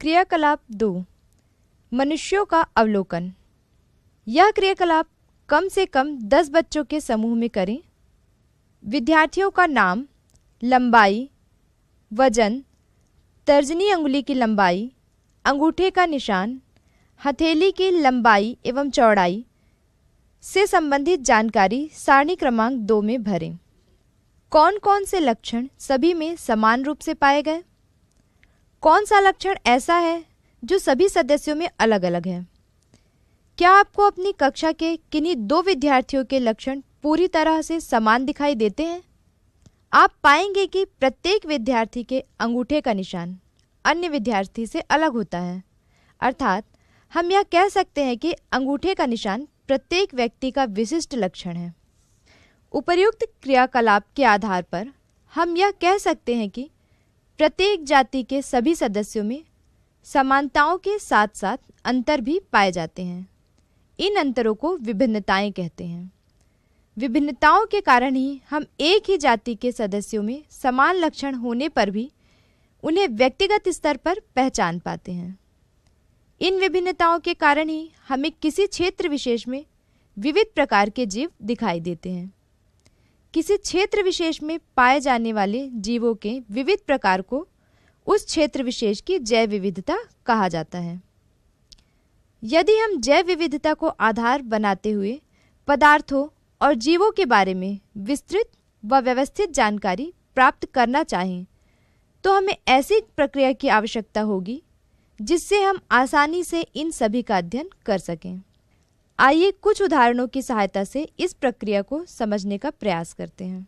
क्रियाकलाप दो मनुष्यों का अवलोकन यह क्रियाकलाप कम से कम दस बच्चों के समूह में करें विद्यार्थियों का नाम लंबाई वजन तर्जनी अंगुली की लंबाई अंगूठे का निशान हथेली की लंबाई एवं चौड़ाई से संबंधित जानकारी सारणी क्रमांक दो में भरें कौन कौन से लक्षण सभी में समान रूप से पाए गए कौन सा लक्षण ऐसा है जो सभी सदस्यों में अलग अलग है क्या आपको अपनी कक्षा के किन्हीं दो विद्यार्थियों के लक्षण पूरी तरह से समान दिखाई देते हैं आप पाएंगे कि प्रत्येक विद्यार्थी के अंगूठे का निशान अन्य विद्यार्थी से अलग होता है अर्थात हम यह कह सकते हैं कि अंगूठे का निशान प्रत्येक व्यक्ति का विशिष्ट लक्षण है उपर्युक्त क्रियाकलाप के आधार पर हम यह कह सकते हैं कि प्रत्येक जाति के सभी सदस्यों में समानताओं के साथ साथ अंतर भी पाए जाते हैं इन अंतरों को विभिन्नताएं कहते हैं विभिन्नताओं के कारण ही हम एक ही जाति के सदस्यों में समान लक्षण होने पर भी उन्हें व्यक्तिगत स्तर पर पहचान पाते हैं इन विभिन्नताओं के कारण ही हमें किसी क्षेत्र विशेष में विविध प्रकार के जीव दिखाई देते हैं किसी क्षेत्र विशेष में पाए जाने वाले जीवों के विविध प्रकार को उस क्षेत्र विशेष की जैव विविधता कहा जाता है यदि हम जैव विविधता को आधार बनाते हुए पदार्थों और जीवों के बारे में विस्तृत व व्यवस्थित जानकारी प्राप्त करना चाहें तो हमें ऐसी प्रक्रिया की आवश्यकता होगी जिससे हम आसानी से इन सभी का अध्ययन कर सकें आइए कुछ उदाहरणों की सहायता से इस प्रक्रिया को समझने का प्रयास करते हैं